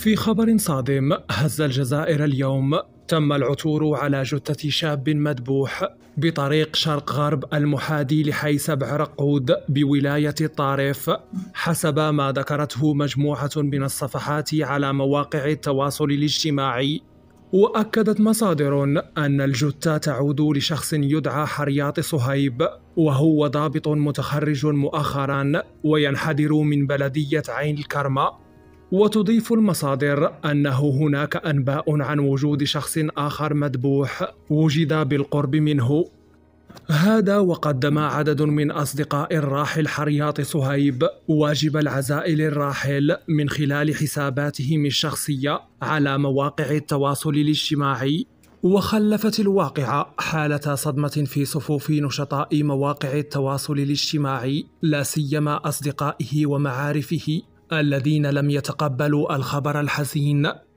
في خبر صادم هز الجزائر اليوم تم العثور على جثة شاب مذبوح بطريق شرق غرب المحادي لحي سبع رقود بولاية الطارف حسب ما ذكرته مجموعة من الصفحات على مواقع التواصل الاجتماعي وأكدت مصادر أن الجثة تعود لشخص يدعى حرياط صهيب وهو ضابط متخرج مؤخرا وينحدر من بلدية عين الكرمة وتضيف المصادر أنه هناك أنباء عن وجود شخص آخر مذبوح وجد بالقرب منه هذا وقدم عدد من أصدقاء الراحل حرياط صهيب واجب العزاء للراحل من خلال حساباتهم الشخصية على مواقع التواصل الاجتماعي وخلفت الواقعة حالة صدمة في صفوف نشطاء مواقع التواصل الاجتماعي لا سيما أصدقائه ومعارفه الذين لم يتقبلوا الخبر الحزين